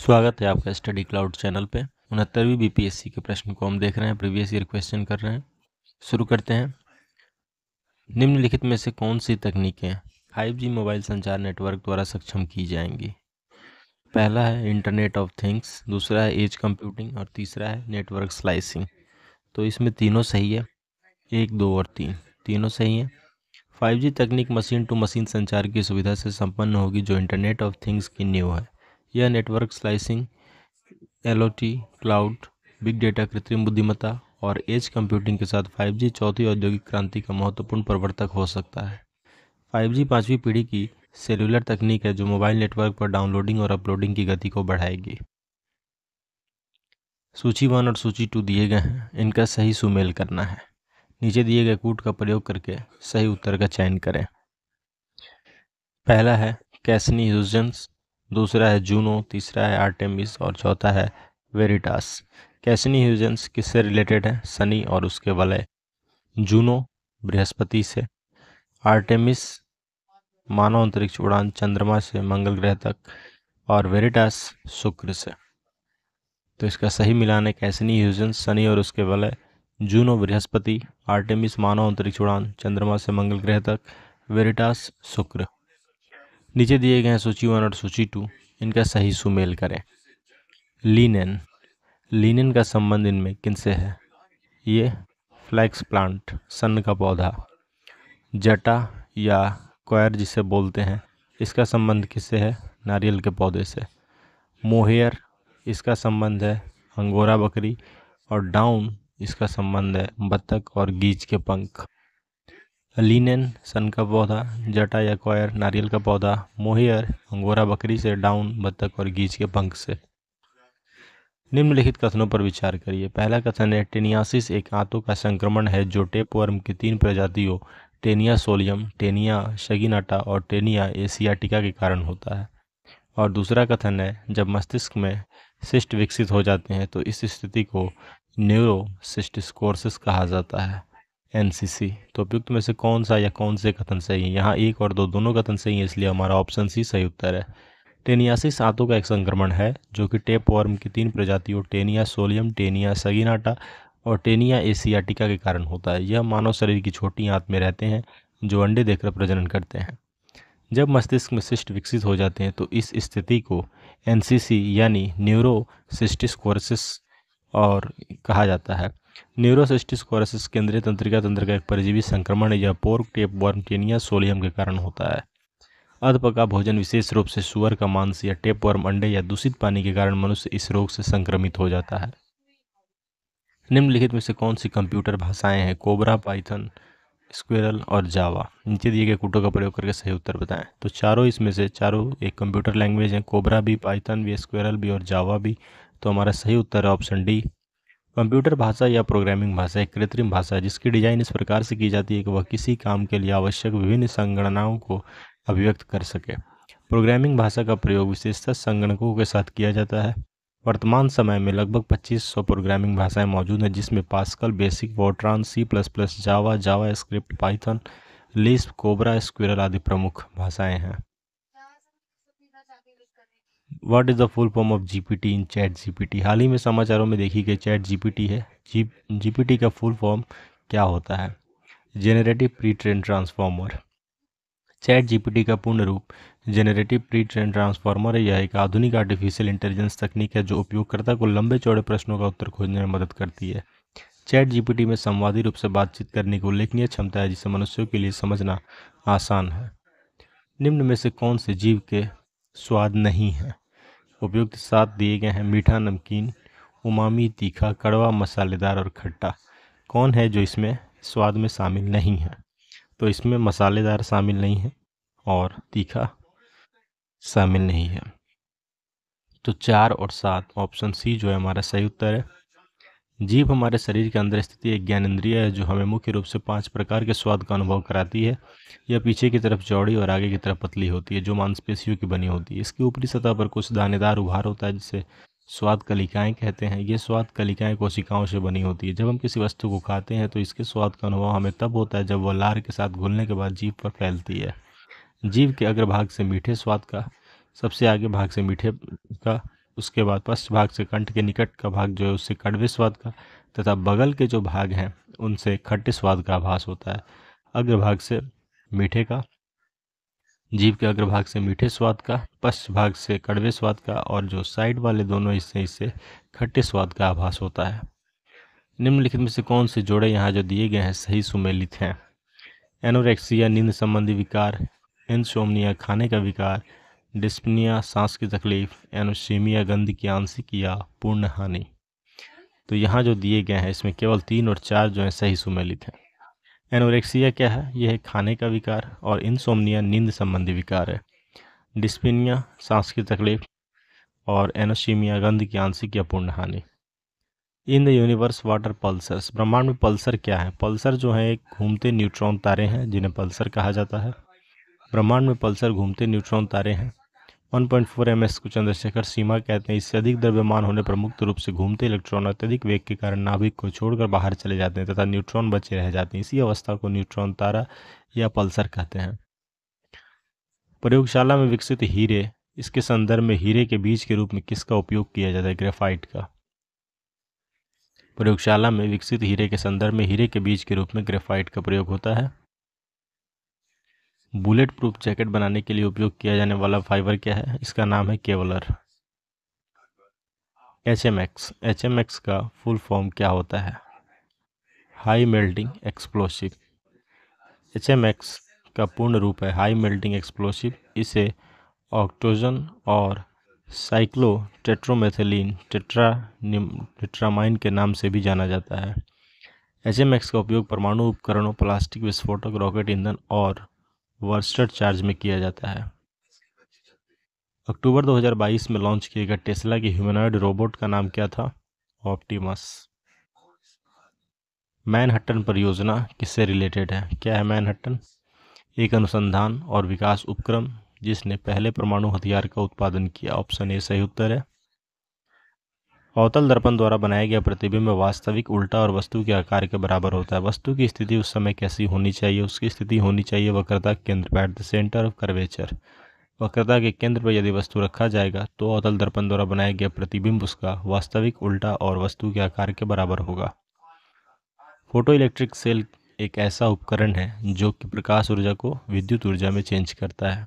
स्वागत है आपका स्टडी क्लाउड चैनल पे उनहत्तरवीं बीपीएससी के प्रश्न को हम देख रहे हैं प्रीवियस ईयर क्वेश्चन कर रहे हैं शुरू करते हैं निम्नलिखित में से कौन सी तकनीकें 5G मोबाइल संचार नेटवर्क द्वारा सक्षम की जाएंगी पहला है इंटरनेट ऑफ थिंग्स दूसरा है एज कंप्यूटिंग और तीसरा है नेटवर्क स्लाइसिंग तो इसमें तीनों सही है एक दो और तीन तीनों सही हैं 5G तकनीक मशीन टू मशीन संचार की सुविधा से संपन्न होगी जो इंटरनेट ऑफ थिंग्स की न्यू है यह नेटवर्क स्लाइसिंग एल क्लाउड बिग डेटा कृत्रिम बुद्धिमत्ता और एज कंप्यूटिंग के साथ 5G चौथी औद्योगिक क्रांति का महत्वपूर्ण प्रवर्तक हो सकता है 5G पाँचवीं पीढ़ी की सेलुलर तकनीक है जो मोबाइल नेटवर्क पर डाउनलोडिंग और अपलोडिंग की गति को बढ़ाएगी सूची वन और सूची टू दिए गए हैं इनका सही सुमेल करना है नीचे दिए गए कूट का प्रयोग करके सही उत्तर का चयन करें पहला है कैसनी ह्यूजन्स दूसरा है जूनो तीसरा है आर्टेमिस और चौथा है वेरिटास कैसनी ह्यूजेंस किससे रिलेटेड है शनि और उसके वलय जूनो बृहस्पति से आर्टेमिस मानव अंतरिक्ष उड़ान चंद्रमा से मंगल ग्रह तक और वेरिटास शुक्र से तो इसका सही मिलान है कैसनी ह्यूजेंस शनि और उसके वलय जूनो बृहस्पति आर्टेमिस मानव अंतरिक्ष उड़ान चंद्रमा से मंगल ग्रह तक वेरिटास शुक्र नीचे दिए गए हैं सूची वन और सूची टू इनका सही सुमेल करें लिनन लिनन का संबंध इनमें किनसे है ये फ्लैक्स प्लांट सन का पौधा जटा या क्वायर जिसे बोलते हैं इसका संबंध किससे है नारियल के पौधे से मोहेयर इसका संबंध है अंगोरा बकरी और डाउन इसका संबंध है बत्तख और गीज के पंख लिनन सन का पौधा जटा या कॉयर नारियल का पौधा मोहियर अंगोरा बकरी से डाउन बत्तख और गीज के पंख से निम्नलिखित कथनों पर विचार करिए पहला कथन है टेनियासिस एक आंतों का संक्रमण है जो टेपवर्म की तीन प्रजातियों टेनिया सोलियम टेनिया शगीनाटा और टेनिया एसियाटिका के कारण होता है और दूसरा कथन है जब मस्तिष्क में सिस्ट विकसित हो जाते हैं तो इस स्थिति को न्यूरोसिस्टिस्कोर्सिस कहा जाता है एनसीसी तो उपयुक्त में से कौन सा या कौन से कथन सही है यहाँ एक और दो दोनों कथन सही है इसलिए हमारा ऑप्शन सी सही उत्तर है टेनियासी सांतों का एक संक्रमण है जो कि टेप वर्म की तीन प्रजातियों टेनिया सोलियम टेनिया सगिनाटा और टेनिया एसियाटिका के कारण होता है यह मानव शरीर की छोटी आंत में रहते हैं जो अंडे देकर प्रजनन करते हैं जब मस्तिष्क में सिस्ट विकसित हो जाते हैं तो इस स्थिति को एनसीसी यानी न्यूरोसिस्टिस कोरसिस और कहा जाता है न्यूरोसिस्टिस कोरसिस केंद्रीय तंत्रिका तंत्र का एक परजीवी संक्रमण या pork tapeworm Taenia solium के कारण होता है अधपका भोजन विशेष रूप से सुअर का मांस या टेप वर्म अंडे या दूषित पानी के कारण मनुष्य इस रोग से संक्रमित हो जाता है निम्नलिखित में से कौन सी कंप्यूटर भाषाएं हैं कोबरा पाइथन स्क्वेरल और जावा नीचे दिए गए कुटों का प्रयोग करके सही उत्तर बताएं तो चारों इसमें से चारों एक कंप्यूटर लैंग्वेज हैं कोबरा भी पाइथन भी स्क्वेरल भी और जावा भी तो हमारा सही उत्तर है ऑप्शन डी कंप्यूटर भाषा या प्रोग्रामिंग भाषा एक कृत्रिम भाषा है जिसकी डिजाइन इस प्रकार से की जाती है कि वह किसी काम के लिए आवश्यक विभिन्न संगणनाओं को अभिव्यक्त कर सके प्रोग्रामिंग भाषा का प्रयोग विशेषतः संगणकों के साथ किया जाता है वर्तमान समय में लगभग 2500 प्रोग्रामिंग भाषाएं मौजूद हैं जिसमें Pascal BASIC Fortran C plus plus Java JavaScript Python Lisp COBOL SQL आदि प्रमुख भाषाएं हैं what is the full form of GPT in chat GPT हाल ही में समाचारों में देखी गई चैट जीपीटी है जी जीपीटी का फुल फॉर्म क्या होता है generative pre train transformer chat GPT का पूर्ण रूप जेनरेटिव प्री ट्रेन ट्रांसफॉर्मर है यह एक आधुनिक आर्टिफिशियल इंटेलिजेंस तकनीक है जो उपयोगकर्ता को लंबे चौड़े प्रश्नों का उत्तर खोजने में मदद करती है चैट जीपीटी में संवादी रूप से बातचीत करने की उल्लेखनीय क्षमता है जिसे मनुष्यों के लिए समझना आसान है निम्न में से कौन से जीव के स्वाद नहीं है उपयुक्त साथ दिए गए हैं मीठा नमकीन उमामी तीखा कड़वा मसालेदार और खट्टा कौन है जो इसमें स्वाद में शामिल नहीं है तो इसमें मसालेदार शामिल नहीं है और तीखा शामिल नहीं है तो चार और सात ऑप्शन सी जो है हमारा सही उत्तर है जीभ हमारे शरीर के अंदर स्थित एक ज्ञानेन्द्रिय है जो हमें मुख्य रूप से पांच प्रकार के स्वाद का अनुभव कराती है यह पीछे की तरफ चौड़ी और आगे की तरफ पतली होती है जो मांसपेशियों की बनी होती है इसकी ऊपरी सतह पर कुछ दानेदार उभार होता है जिसे स्वाद कलिकाएँ कहते हैं ये स्वाद कलिकाएँ कोशिकाओं से बनी होती है जब हम किसी वस्तु को खाते हैं तो इसके स्वाद का अनुभव हमें तब होता है जब वह लार के साथ घुलने के बाद जीभ पर फैलती है जीव के अग्रभाग से मीठे स्वाद का सबसे आगे भाग से मीठे का उसके बाद पश्च भाग से कंठ के निकट का भाग जो है उससे कड़वे स्वाद का तथा बगल के जो भाग हैं उनसे खट्टे स्वाद का आभास होता है अग्रभाग से मीठे का जीव के अग्रभाग से मीठे स्वाद का पश्च भाग से कड़वे स्वाद का और जो साइड वाले दोनों हिस्से इससे खट्टे स्वाद का आभास होता है निम्नलिखित में से कौन से जोड़े यहाँ जो दिए गए हैं सही सुमेलित हैं एनोरेक्सिया नींद संबंधी विकार इंसोमनिया खाने का विकार डिस्पनिया सांस की तकलीफ़ एनोसीमिया गंध की आंशिक या पूर्ण हानि तो यहाँ जो दिए गए हैं इसमें केवल तीन और चार जो हैं सही सुमेलित हैं एनोरेक्सिया क्या है यह है खाने का विकार और इनसोमनिया नींद संबंधी विकार है डिस्पिनिया सांस की तकलीफ और एनोसीमिया गंध की आंशिक या पूर्ण हानि in the universe what are pulsars ब्रह्मांड में पल्सर क्या है पल्सर जो है एक घूमते न्यूट्रॉन तारे हैं जिन्हें पल्सर कहा जाता है ब्रह्मांड में पल्सर घूमते न्यूट्रॉन तारे हैं 1.4 एम को चंद्रशेखर सीमा कहते हैं इससे अधिक द्रव्यमान होने पर मुक्त रूप से घूमते इलेक्ट्रॉन अत्यधिक वेग के कारण नाभिक को छोड़कर बाहर चले जाते हैं तथा न्यूट्रॉन बचे रह जाते हैं इसी अवस्था को न्यूट्रॉन तारा या पल्सर कहते हैं प्रयोगशाला में विकसित हीरे इसके संदर्भ में हीरे के बीज के रूप में किसका उपयोग किया जाता है ग्रेफाइट का प्रयोगशाला में विकसित हीरे के संदर्भ में हीरे के बीज के रूप में ग्रेफाइट का प्रयोग होता है बुलेट प्रूफ जैकेट बनाने के लिए उपयोग किया जाने वाला फाइबर क्या है इसका नाम है Kevlar H M X H M X का फुल फॉर्म क्या होता है high melting explosive H M X का पूर्ण रूप है हाई मेल्टिंग एक्सप्लोसिव इसे ऑक्टोजन और साइक्लो टेट्रोमेथेलिन टेट्रा टेट्रामाइन के नाम से भी जाना जाता है एच एम एक्स का उपयोग परमाणु उपकरणों प्लास्टिक विस्फोटक रॉकेट ईंधन और वर्स्टर चार्ज में किया जाता है अक्टूबर 2022 में लॉन्च किए गए टेस्ला के ह्यूमनॉइड रोबोट का नाम क्या था ऑप्टिमस मैनहट्टन परियोजना किससे रिलेटेड है क्या है मैनहट्टन एक अनुसंधान और विकास उपक्रम जिसने पहले परमाणु हथियार का उत्पादन किया ऑप्शन ए सही उत्तर है अवतल दर्पण द्वारा बनाया गया प्रतिबिंब वास्तविक उल्टा और वस्तु के आकार के बराबर होता है वस्तु की स्थिति उस समय कैसी होनी चाहिए उसकी स्थिति होनी चाहिए वक्रता के केंद्र पर at the centre of curvature वक्रता के केंद्र पर यदि वस्तु रखा जाएगा तो अवतल दर्पण द्वारा बनाया गया प्रतिबिंब उसका वास्तविक उल्टा और वस्तु के आकार के बराबर होगा फोटो इलेक्ट्रिक सेल एक ऐसा उपकरण है जो कि प्रकाश ऊर्जा को विद्युत ऊर्जा में चेंज करता है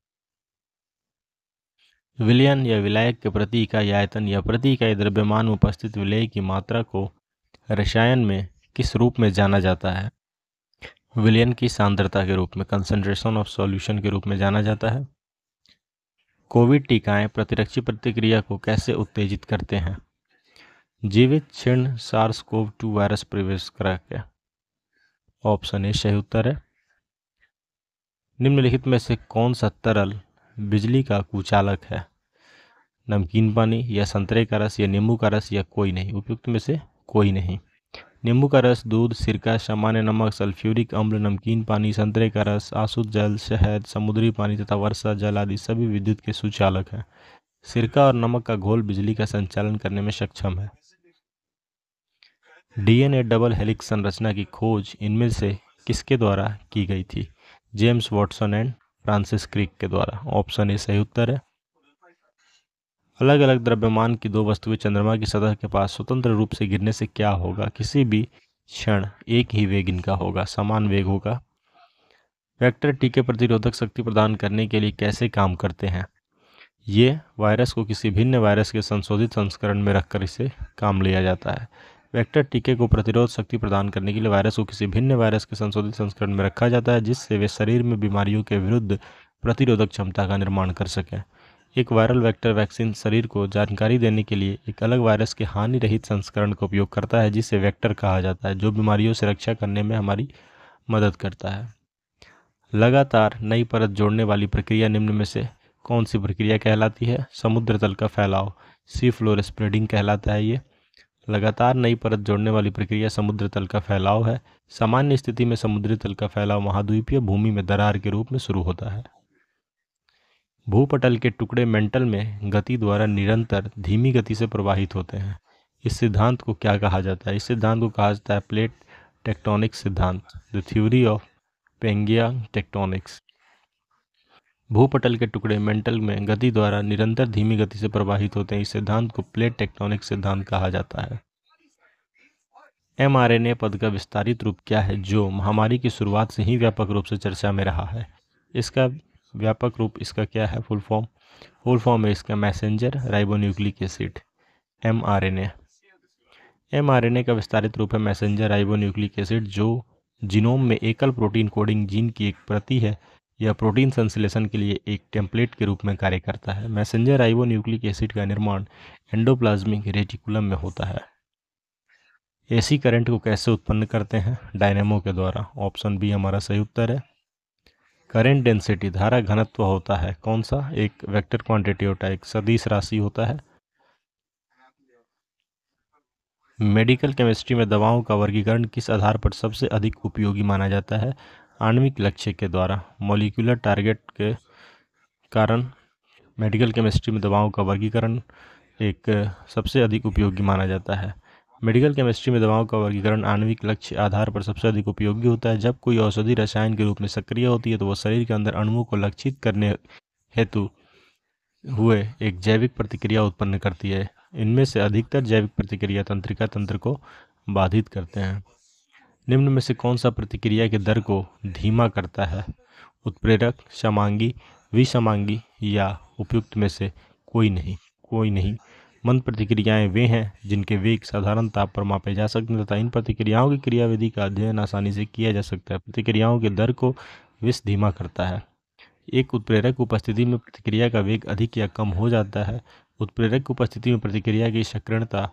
विलयन या विलायक के प्रति इकाई आयतन या प्रति इकाई द्रव्यमान उपस्थित विलय की मात्रा को रसायन में किस रूप में जाना जाता है विलयन की सांद्रता के रूप में कंसंट्रेशन ऑफ सॉल्यूशन के रूप में जाना जाता है कोविड टीकाएं प्रतिरक्षी प्रतिक्रिया को कैसे उत्तेजित करते हैं जीवित क्षीण सार्स कोव टू वायरस प्रवेश करा के ऑप्शन ए सही उत्तर है निम्नलिखित में से कौन सा तरल बिजली का कुचालक है नमकीन पानी या संतरे का रस या नींबू का रस या कोई नहीं उपयुक्त में से कोई नहीं नींबू का रस दूध सिरका सामान्य नमक सल्फ्यूरिक अम्ल नमकीन पानी संतरे का रस आसुत जल शहद समुद्री पानी तथा वर्षा जल आदि सभी विद्युत के सुचालक हैं सिरका और नमक का घोल बिजली का संचालन करने में सक्षम है डीएनए डबल हेलिक्स संरचना की खोज इनमें से किसके द्वारा की गई थी James Watson and Francis Crick के द्वारा ऑप्शन ए सही उत्तर है अलग अलग द्रव्यमान की दो वस्तुएं चंद्रमा की सतह के पास स्वतंत्र रूप से गिरने से क्या होगा किसी भी क्षण एक ही वेग इनका होगा समान वेग होगा वेक्टर टीके प्रतिरोधक शक्ति प्रदान करने के लिए कैसे काम करते हैं ये वायरस को किसी भिन्न वायरस के संशोधित संस्करण में रखकर इसे काम लिया जाता है वेक्टर टीके को प्रतिरोध शक्ति प्रदान करने के लिए वायरस को किसी भिन्न वायरस के संशोधित संस्करण में रखा जाता है जिससे वे शरीर में बीमारियों के विरुद्ध प्रतिरोधक क्षमता का निर्माण कर सकें एक वायरल वेक्टर वैक्सीन शरीर को जानकारी देने के लिए एक अलग वायरस के हानि रहित संस्करण का उपयोग करता है जिसे वेक्टर कहा जाता है जो बीमारियों से रक्षा करने में हमारी मदद करता है लगातार नई परत जोड़ने वाली प्रक्रिया निम्न में से कौन सी प्रक्रिया कहलाती है समुद्र तल का फैलाव सी फ्लोर स्प्रेडिंग कहलाता है ये लगातार नई परत जोड़ने वाली प्रक्रिया समुद्र तल का फैलाव है सामान्य स्थिति में समुद्री तल का फैलाव महाद्वीपीय भूमि में दरार के रूप में शुरू होता है भूपटल के टुकड़े मेंटल में गति द्वारा निरंतर धीमी गति से प्रवाहित होते हैं इस सिद्धांत को क्या कहा जाता है इस सिद्धांत को कहा जाता है प्लेट टेक्टोनिक्स सिद्धांत the theory of Pangaea tectonics भूपटल के टुकड़े मेंटल में गति द्वारा निरंतर धीमी गति से प्रवाहित होते हैं इस सिद्धांत को प्लेट टेक्टोनिक सिद्धांत कहा जाता है एमआरएनए पद का विस्तारित रूप क्या है जो महामारी की शुरुआत से ही व्यापक रूप से चर्चा में रहा है इसका व्यापक रूप इसका क्या है फुल फॉर्म फुल फॉर्म है इसका messenger ribonucleic acid M R N mRNA का विस्तारित रूप है मैसेंजर राइबोन्यूक्लिक एसिड जो जीनोम में एकल प्रोटीन कोडिंग जीन की एक प्रति है यह प्रोटीन संश्लेषण के लिए एक टेम्पलेट के रूप में कार्य करता है मैसेंजर आइवो न्यूक्लिक एसिड का निर्माण एंडोप्लाज्मिक रेटिकुलम में होता है एसी करंट को कैसे उत्पन्न करते हैं डायनेमो के द्वारा ऑप्शन बी हमारा सही उत्तर है करंट डेंसिटी धारा घनत्व होता है कौन सा एक वेक्टर क्वांटिटी होता है एक सदीश राशि होता है मेडिकल केमिस्ट्री में दवाओं का वर्गीकरण किस आधार पर सबसे अधिक उपयोगी माना जाता है आणविक लक्ष्य के द्वारा मोलिकुलर टारगेट के कारण मेडिकल केमिस्ट्री में दवाओं का वर्गीकरण एक सबसे अधिक उपयोगी माना जाता है मेडिकल केमिस्ट्री में दवाओं का वर्गीकरण आणविक लक्ष्य आधार पर सबसे अधिक उपयोगी होता है जब कोई औषधि रसायन के रूप में सक्रिय होती है तो वह शरीर के अंदर अणुओं को लक्षित करने हेतु हुए एक जैविक प्रतिक्रिया उत्पन्न करती है इनमें से अधिकतर जैविक प्रतिक्रिया तंत्रिका तंत्र को बाधित करते हैं निम्न में से कौन सा प्रतिक्रिया के दर को धीमा करता है उत्प्रेरक समांगी विषमांगी या उपयुक्त में से कोई नहीं कोई नहीं मंद प्रतिक्रियाएं वे हैं जिनके वेग साधारण ताप पर मापे जा सकते हैं तथा इन प्रतिक्रियाओं की क्रियाविधि का अध्ययन आसानी से किया जा सकता है प्रतिक्रियाओं के दर को विष धीमा करता है एक उत्प्रेरक उपस्थिति में प्रतिक्रिया का वेग अधिक या कम हो जाता है उत्प्रेरक उपस्थिति में प्रतिक्रिया की सक्रियता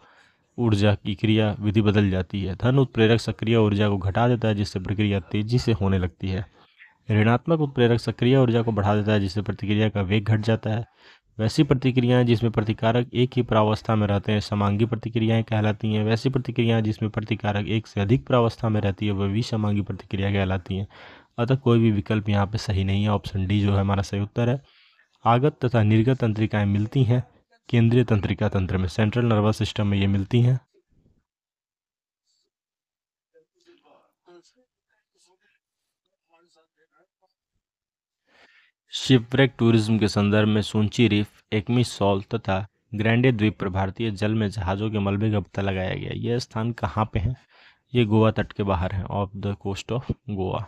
ऊर्जा की क्रिया विधि बदल जाती है धन उत्प्रेरक सक्रिय ऊर्जा को घटा देता है जिससे प्रक्रिया तेजी से होने लगती है ऋणात्मक उत्प्रेरक सक्रिय ऊर्जा को बढ़ा देता है जिससे प्रतिक्रिया का वेग घट जाता है वैसी प्रतिक्रियाएं जिसमें प्रतिकारक एक ही प्रावस्था में रहते हैं समांगी प्रतिक्रियाएं कहलाती हैं वैसी प्रतिक्रियाएं जिसमें प्रतिकारक एक से अधिक प्रावस्था में रहती है वह समांगी प्रतिक्रिया कहलाती हैं अतः कोई भी विकल्प यहाँ पर सही नहीं है ऑप्शन डी जो है हमारा सही उत्तर है आगत तथा निर्गत तंत्रिकाएँ मिलती हैं केंद्रीय तंत्रिका तंत्र में सेंट्रल नर्वस सिस्टम में ये मिलती हैं शिपरेक टूरिज्म के संदर्भ में सोनची रिफ एकमी सॉल तथा ग्रैंडे द्वीप पर भारतीय जल में जहाज़ों के मलबे का पता लगाया गया यह स्थान कहाँ पे है ये गोवा तट के बाहर है off the coast of Goa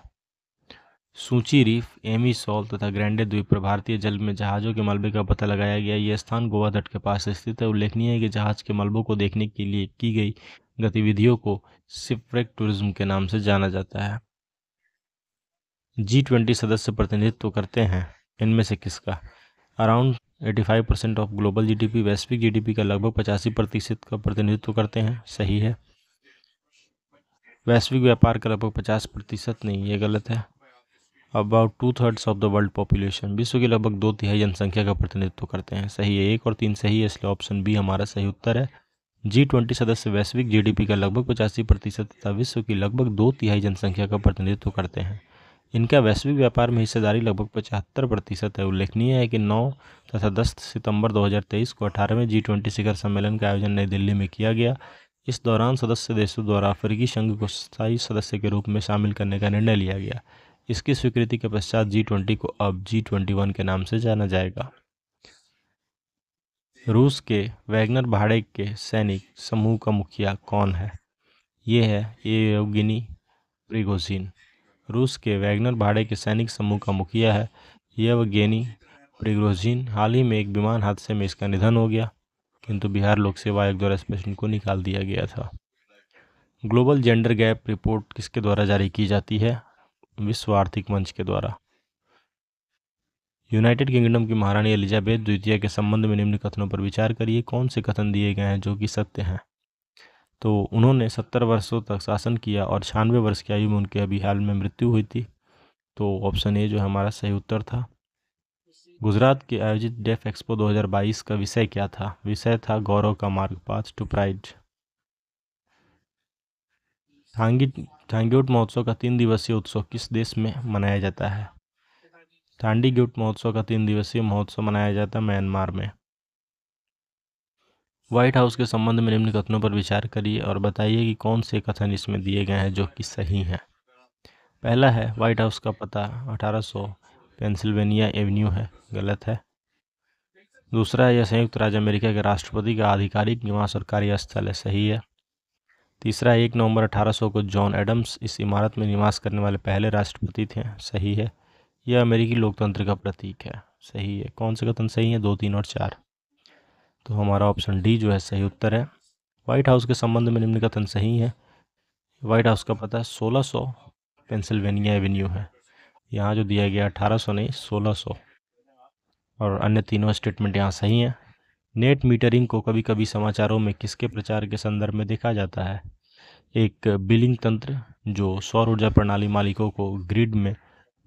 सूची रीफ एमी सॉल तथा ग्रैंडे द्वीप पर भारतीय जल में जहाज़ों के मलबे का पता लगाया गया यह स्थान गोवा तट के पास स्थित है उल्लेखनीय है कि जहाज़ के मलबों को देखने के लिए की गई गतिविधियों को सिफ्रेक टूरिज्म के नाम से जाना जाता है जी ट्वेंटी सदस्य प्रतिनिधित्व करते हैं इनमें से किसका around 85 percent of global GDP वैश्विक जीडीपी का लगभग पचासी प्रतिशत का प्रतिनिधित्व करते हैं सही है वैश्विक व्यापार का लगभग पचास प्रतिशत नहीं ये गलत है about two thirds of the world population विश्व की लगभग दो तिहाई जनसंख्या का प्रतिनिधित्व करते हैं सही है एक और तीन सही है इसलिए ऑप्शन बी हमारा सही उत्तर है जी ट्वेंटी सदस्य वैश्विक जीडीपी का लगभग पचासी प्रतिशत तथा विश्व की लगभग दो तिहाई जनसंख्या का प्रतिनिधित्व करते हैं इनका वैश्विक व्यापार में हिस्सेदारी लगभग पचहत्तर प्रतिशत है उल्लेखनीय है कि नौ तथा दस सितंबर दो को अठारहवें जी ट्वेंटी शिखर सम्मेलन का आयोजन नई दिल्ली में किया गया इस दौरान सदस्य देशों द्वारा अफ्रीकी संघ को स्थायी सदस्य के रूप में शामिल करने का निर्णय लिया गया इसकी स्वीकृति के पश्चात जी ट्वेंटी को अब जी ट्वेंटी वन के नाम से जाना जाएगा रूस के वैगनर भाड़े के सैनिक समूह का मुखिया कौन है ये है ये योगिनी प्रिगोजिन रूस के वैगनर भाड़े के सैनिक समूह का मुखिया है वेनी प्रिगोजिन हाल ही में एक विमान हादसे में इसका निधन हो गया किंतु बिहार लोक सेवा आयोग द्वारा इस प्रश्न को निकाल दिया गया था ग्लोबल जेंडर गैप रिपोर्ट किसके द्वारा जारी की जाती है विश्व आर्थिक मंच के द्वारा यूनाइटेड किंगडम की महारानी एलिजाबेथ द्वितीय के संबंध में निम्न कथनों पर विचार करिए कौन से कथन दिए गए हैं जो कि सत्य हैं तो उन्होंने सत्तर वर्षों तक शासन किया और छियानवे वर्ष की आयु में उनके अभी हाल में मृत्यु हुई थी तो ऑप्शन ए जो हमारा सही उत्तर था गुजरात के आयोजित डेफ एक्सपो 2022 का विषय क्या था विषय था गौरव का मार्ग पाथ टू प्राइड थांडीगुट महोत्सव का तीन दिवसीय उत्सव किस देश में मनाया जाता है थांडीग्यूट महोत्सव का तीन दिवसीय महोत्सव मनाया जाता है म्यांमार में व्हाइट हाउस के संबंध में निम्न कथनों पर विचार करिए और बताइए कि कौन से कथन इसमें दिए गए हैं जो कि सही हैं पहला है व्हाइट हाउस का पता 1800 पेंसिल्वेनिया एवेन्यू है गलत है दूसरा है यह संयुक्त राज्य अमेरिका के राष्ट्रपति का आधिकारिक निवास और कार्यस्थल है सही है तीसरा एक नवंबर 1800 को जॉन एडम्स इस इमारत में निवास करने वाले पहले राष्ट्रपति थे सही है यह अमेरिकी लोकतंत्र का प्रतीक है सही है कौन से कथन सही है दो तीन और चार तो हमारा ऑप्शन डी जो है सही उत्तर है वाइट हाउस के संबंध में निम्न कथन सही है वाइट हाउस का पता है सोलह सौ पेंसिल्वेनिया एवेन्यू है यहाँ जो दिया गया अठारह सौ नहीं सोलह सौ और अन्य तीनों स्टेटमेंट यहाँ सही हैं नेट मीटरिंग को कभी कभी समाचारों में किसके प्रचार के संदर्भ में देखा जाता है एक बिलिंग तंत्र जो सौर ऊर्जा प्रणाली मालिकों को ग्रिड में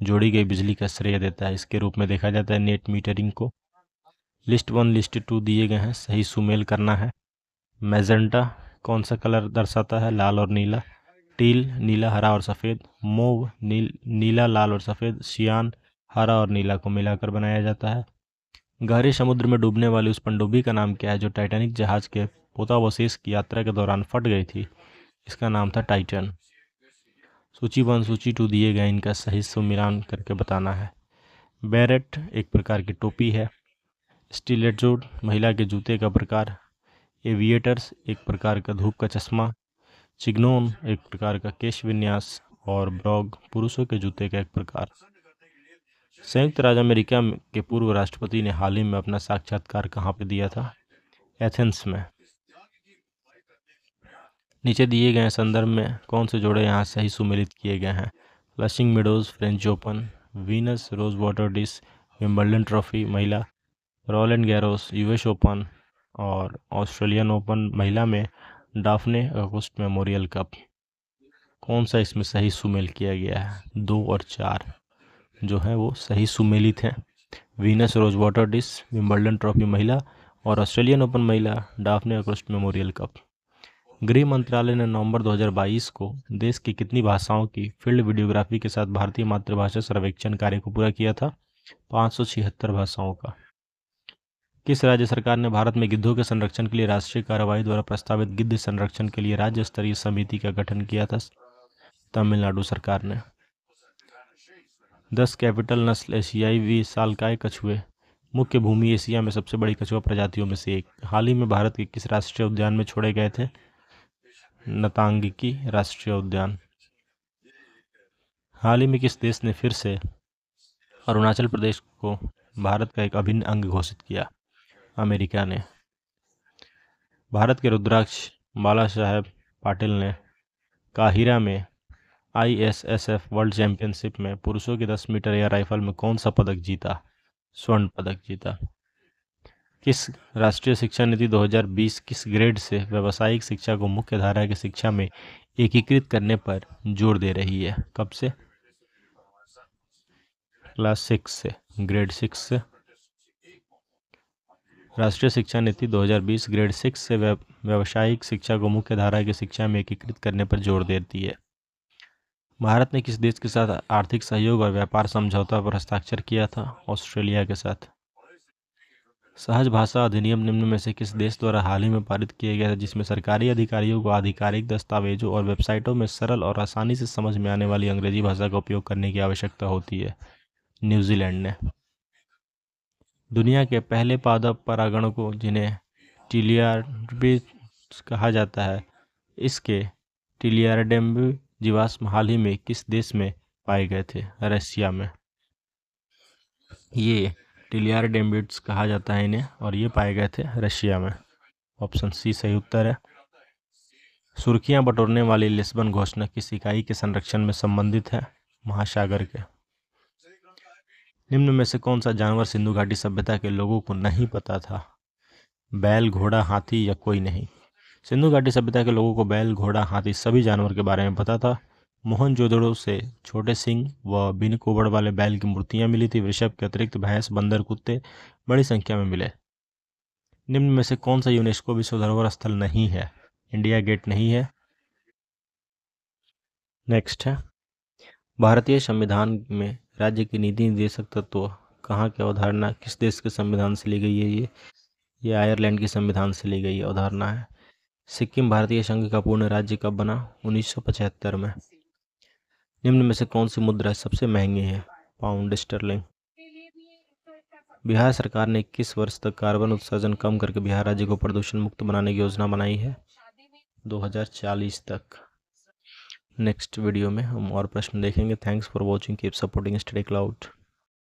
जोड़ी गई बिजली का श्रेय देता है इसके रूप में देखा जाता है नेट मीटरिंग को लिस्ट वन लिस्ट टू दिए गए हैं सही सुमेल करना है मैजेंटा कौन सा कलर दर्शाता है लाल और नीला टील नीला हरा और सफ़ेद मोव नील नीला लाल और सफ़ेद सियान हरा और नीला को मिलाकर बनाया जाता है गहरे समुद्र में डूबने वाली उस पनडुब्बी का नाम क्या है जो टाइटैनिक जहाज के पोतावशेष की यात्रा के दौरान फट गई थी इसका नाम था टाइटन सूची वन सूची टू दिए गए इनका सही सुमिलान करके बताना है बैरेट एक प्रकार की टोपी है स्टीलेटजोड महिला के जूते का प्रकार एविएटर्स एक प्रकार का धूप का चश्मा चिग्नोन एक प्रकार का केश विन्यास और ब्रॉग पुरुषों के जूते का एक प्रकार संयुक्त राज्य अमेरिका के पूर्व राष्ट्रपति ने हाल ही में अपना साक्षात्कार कहाँ पर दिया था एथेंस में नीचे दिए गए संदर्भ में कौन से जोड़े यहाँ सही सुमेलित किए गए हैं Flushing Meadows French Open Venus Rosewater Dish Wimbledon trophy महिला Roland Garros US Open और ऑस्ट्रेलियन ओपन महिला में डाफने अगस्ट मेमोरियल कप कौन सा इसमें सही सुमेल किया गया है दो और चार जो हैं वो सही सुमेलित हैं Venus Rosewater Dish Wimbledon trophy महिला और ऑस्ट्रेलियन ओपन महिला डाफने अक्रस्ट मेमोरियल कप गृह मंत्रालय ने नवंबर 2022 को देश की कितनी भाषाओं की फील्ड वीडियोग्राफी के साथ भारतीय मातृभाषा सर्वेक्षण कार्य को पूरा किया था पाँच भाषाओं का किस राज्य सरकार ने भारत में गिद्धों के संरक्षण के लिए राष्ट्रीय कार्यवाही द्वारा प्रस्तावित गिद्ध संरक्षण के लिए राज्य स्तरीय समिति का गठन किया था तमिलनाडु सरकार ने दस कैपिटल नस्ल एशियाई वी एक कछुए मुख्य भूमि एशिया में सबसे बड़ी कछुआ प्रजातियों में से एक हाल ही में भारत के किस राष्ट्रीय उद्यान में छोड़े गए थे नतांगिकी राष्ट्रीय उद्यान हाल ही में किस देश ने फिर से अरुणाचल प्रदेश को भारत का एक अभिन्न अंग घोषित किया अमेरिका ने भारत के रुद्राक्ष बाला साहेब पाटिल ने काहिरा में आईएसएसएफ वर्ल्ड चैंपियनशिप में पुरुषों के 10 मीटर एयर राइफल में कौन सा पदक जीता स्वर्ण पदक जीता किस राष्ट्रीय शिक्षा नीति 2020 किस ग्रेड से व्यावसायिक शिक्षा को मुख्य धारा की शिक्षा में एकीकृत करने पर जोर दे रही है कब से क्लास सिक्स से ग्रेड सिक्स से राष्ट्रीय शिक्षा नीति 2020 ग्रेड सिक्स से व्यावसायिक शिक्षा को मुख्य धारा की शिक्षा में एकीकृत करने पर जोर देती है भारत ने किस देश के साथ आर्थिक सहयोग और व्यापार समझौता पर हस्ताक्षर किया था ऑस्ट्रेलिया के साथ सहज भाषा अधिनियम निम्न में से किस देश द्वारा हाल ही में पारित किया गया था जिसमें सरकारी अधिकारियों को आधिकारिक दस्तावेजों और वेबसाइटों में सरल और आसानी से समझ में आने वाली अंग्रेजी भाषा का उपयोग करने की आवश्यकता होती है न्यूजीलैंड ने दुनिया के पहले पादप परागण को जिन्हें टिलियारबिस कहा जाता है इसके टिलियारडेम्बी जीवाश्म हाल ही में किस देश में पाए गए थे रशिया में ये टिलियार डेम्बिट्स कहा जाता है इन्हें और ये पाए गए थे रशिया में ऑप्शन सी सही उत्तर है सुर्खियां बटोरने वाली लिस्बन घोषणा किस इकाई के संरक्षण में संबंधित है महासागर के निम्न में से कौन सा जानवर सिंधु घाटी सभ्यता के लोगों को नहीं पता था बैल घोड़ा हाथी या कोई नहीं सिंधु घाटी सभ्यता के लोगों को बैल घोड़ा हाथी सभी जानवर के बारे में पता था मोहनजोदड़ो से छोटे सिंह व बिन कोबड़ वाले बैल की मूर्तियाँ मिली थी वृषभ के अतिरिक्त भैंस बंदर कुत्ते बड़ी संख्या में मिले निम्न में से कौन सा यूनेस्को विश्व धरोहर स्थल नहीं है इंडिया गेट नहीं है नेक्स्ट है भारतीय संविधान में राज्य की नीति निर्देशक तत्व तो कहाँ की अवधारणा किस देश के संविधान से ली गई है ये ये आयरलैंड के संविधान से ली गई अवधारणा है सिक्किम भारतीय संघ का पूर्ण राज्य कब बना 1975 में निम्न में से कौन सी मुद्रा सबसे महंगी है पाउंड स्टर्लिंग बिहार सरकार ने इक्कीस वर्ष तक कार्बन उत्सर्जन कम करके बिहार राज्य को प्रदूषण मुक्त बनाने की योजना बनाई है 2040 तक नेक्स्ट वीडियो में हम और प्रश्न देखेंगे thanks for watching keep supporting Study cloud